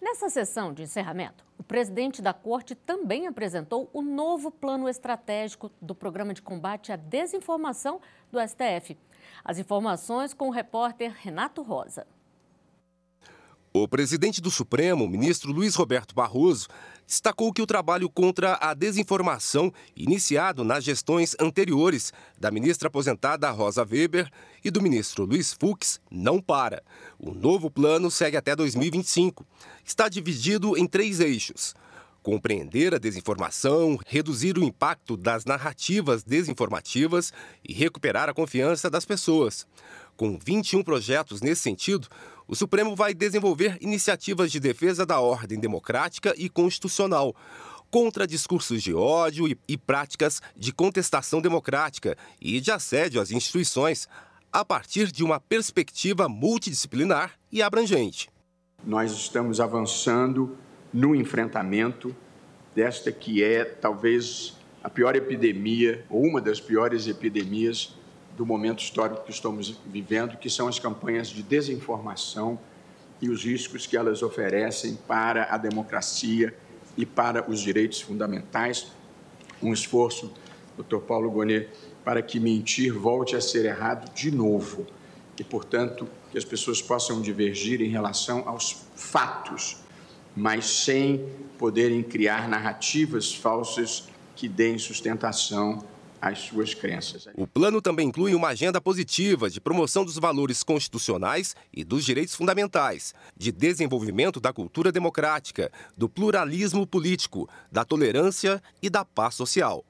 Nessa sessão de encerramento, o presidente da corte também apresentou o novo plano estratégico do Programa de Combate à Desinformação do STF. As informações com o repórter Renato Rosa. O presidente do Supremo, ministro Luiz Roberto Barroso, destacou que o trabalho contra a desinformação, iniciado nas gestões anteriores da ministra aposentada Rosa Weber e do ministro Luiz Fux, não para. O novo plano segue até 2025. Está dividido em três eixos. Compreender a desinformação, reduzir o impacto das narrativas desinformativas e recuperar a confiança das pessoas. Com 21 projetos nesse sentido, o Supremo vai desenvolver iniciativas de defesa da ordem democrática e constitucional contra discursos de ódio e, e, práticas de contestação democrática e de assédio às instituições, a partir de uma perspectiva multidisciplinar e abrangente. Nós estamos avançando no enfrentamento desta que é talvez a pior epidemia, ou uma das piores epidemias do momento histórico que estamos vivendo, que são as campanhas de desinformação e os riscos que elas oferecem para a democracia e para os direitos fundamentais. Um esforço, doutor Paulo Gonet, para que mentir volte a ser errado de novo e, portanto, que as pessoas possam divergir em relação aos fatos, mas sem poderem criar narrativas falsas que deem sustentação as suas crenças. O plano também inclui uma agenda positiva de promoção dos valores constitucionais e dos direitos fundamentais, de desenvolvimento da cultura democrática, do pluralismo político, da tolerância e da paz social.